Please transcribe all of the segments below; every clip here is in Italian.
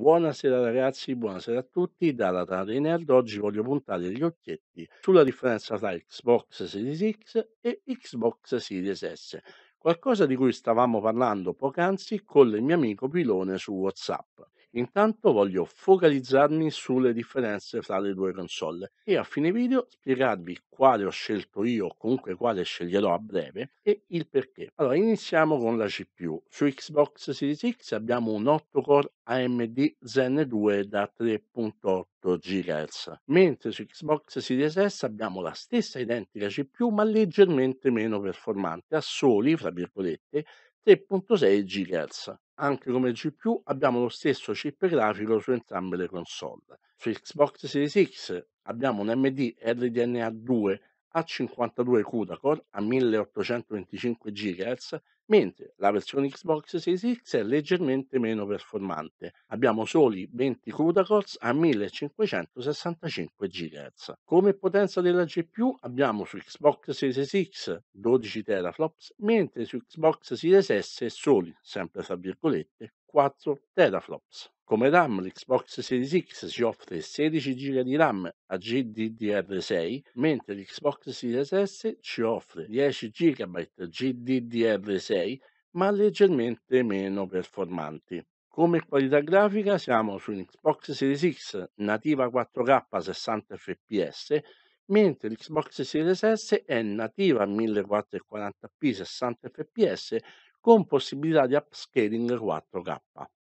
Buonasera ragazzi, buonasera a tutti. Dalla Tana Nerd oggi voglio puntare gli occhietti sulla differenza tra Xbox Series X e Xbox Series S, qualcosa di cui stavamo parlando poc'anzi con il mio amico Pilone su WhatsApp. Intanto voglio focalizzarmi sulle differenze fra le due console e a fine video spiegarvi quale ho scelto io, o comunque quale sceglierò a breve e il perché. Allora iniziamo con la CPU. Su Xbox Series X abbiamo un 8 core AMD Zen 2 da 3.8 GHz, mentre su Xbox Series S abbiamo la stessa identica CPU ma leggermente meno performante a soli, fra virgolette, 3.6 GHz. Anche come GPU abbiamo lo stesso chip grafico su entrambe le console. Su Xbox Series X abbiamo un MD LDNA 2 a52 CudaCore a 1825 GHz, mentre la versione Xbox Series X è leggermente meno performante. Abbiamo soli 20 CUDA cores a 1565 GHz. Come potenza della GPU abbiamo su Xbox Series X 12 teraflops, mentre su Xbox Series S soli, sempre tra virgolette, 4 teraflops. Come RAM l'Xbox Series X ci offre 16 GB di RAM a GDDR6, mentre l'Xbox Series S ci offre 10 GB GDDR6 ma leggermente meno performanti. Come qualità grafica siamo su Xbox Series X nativa 4K 60 fps, mentre l'Xbox Series S è nativa 1440p 60 fps con possibilità di upscaling 4K.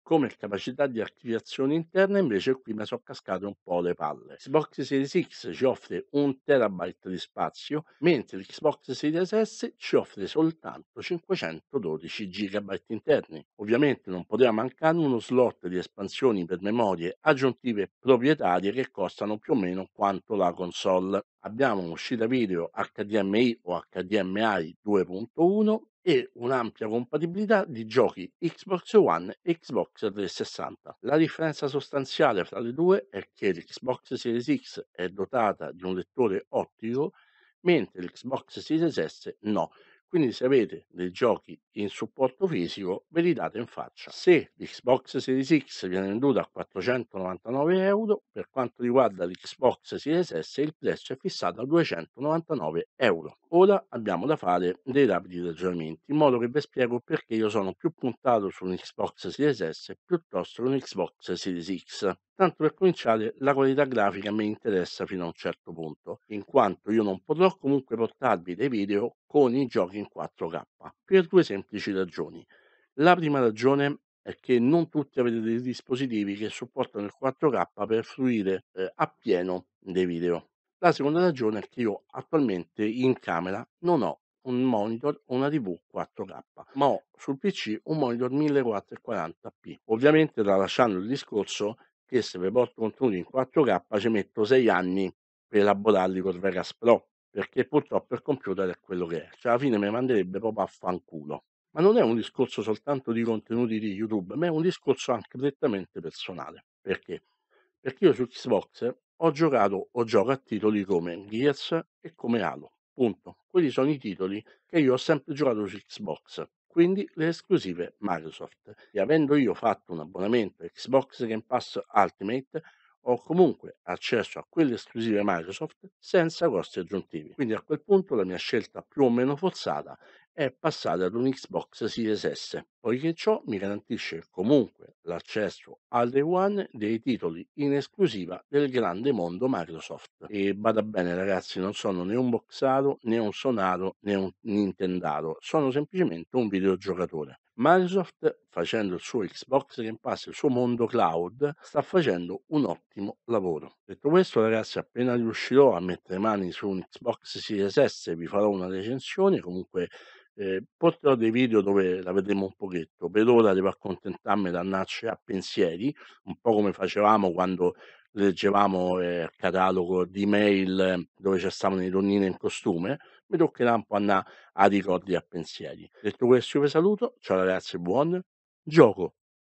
Come capacità di archiviazione interna invece qui mi sono cascate un po' le palle. Xbox Series X ci offre un terabyte di spazio, mentre l'Xbox Series S ci offre soltanto 512 GB interni. Ovviamente non poteva mancare uno slot di espansioni per memorie aggiuntive proprietarie che costano più o meno quanto la console. Abbiamo un'uscita video HDMI o HDMI 2.1 e un'ampia compatibilità di giochi Xbox One e Xbox 360. La differenza sostanziale fra le due è che l'Xbox Series X è dotata di un lettore ottico mentre l'Xbox Series S no, quindi se avete dei giochi in supporto fisico ve li date in faccia. Se l'Xbox Series X viene venduta a 499 euro, per quanto riguarda l'Xbox Series S il prezzo è fissato a 299 euro. Ora abbiamo da fare dei rapidi ragionamenti, in modo che vi spiego perché io sono più puntato su un Xbox Series S piuttosto che un Xbox Series X. Tanto per cominciare, la qualità grafica mi interessa fino a un certo punto, in quanto io non potrò comunque portarvi dei video con i giochi in 4K, per due semplici ragioni. La prima ragione è che non tutti avete dei dispositivi che supportano il 4K per fruire eh, appieno dei video. La seconda ragione è che io attualmente in camera non ho un monitor o una TV 4K, ma ho sul PC un monitor 1440p. Ovviamente tralasciando il discorso che se porto contenuti in 4K ci metto 6 anni per elaborarli con Vegas Pro, perché purtroppo il computer è quello che è, cioè alla fine mi manderebbe proprio a fanculo. Ma non è un discorso soltanto di contenuti di YouTube, ma è un discorso anche prettamente personale. Perché? Perché io su Xbox ho giocato o gioco a titoli come Gears e come Halo. Punto. Quelli sono i titoli che io ho sempre giocato su Xbox quindi le esclusive Microsoft. E avendo io fatto un abbonamento Xbox Game Pass Ultimate, ho comunque accesso a quelle esclusive Microsoft senza costi aggiuntivi. Quindi a quel punto la mia scelta più o meno forzata è passata ad un Xbox Series S, poiché ciò mi garantisce comunque l'accesso al day one dei titoli in esclusiva del grande mondo Microsoft. E bada bene ragazzi, non sono né un boxato, né un sonaro, né un nintendaro, sono semplicemente un videogiocatore. Microsoft, facendo il suo Xbox Game Pass, il suo mondo cloud, sta facendo un ottimo lavoro. Detto questo, ragazzi, appena riuscirò a mettere mani su un Xbox Series S, vi farò una recensione. Comunque, eh, porterò dei video dove la vedremo un pochetto, per ora devo accontentarmi da andarci a pensieri, un po' come facevamo quando leggevamo eh, catalogo di mail ehm, dove c'erano le donnine in costume, mi toccherà un po' andare a ricordi e a pensieri. Detto questo io vi saluto, ciao ragazzi, buon gioco!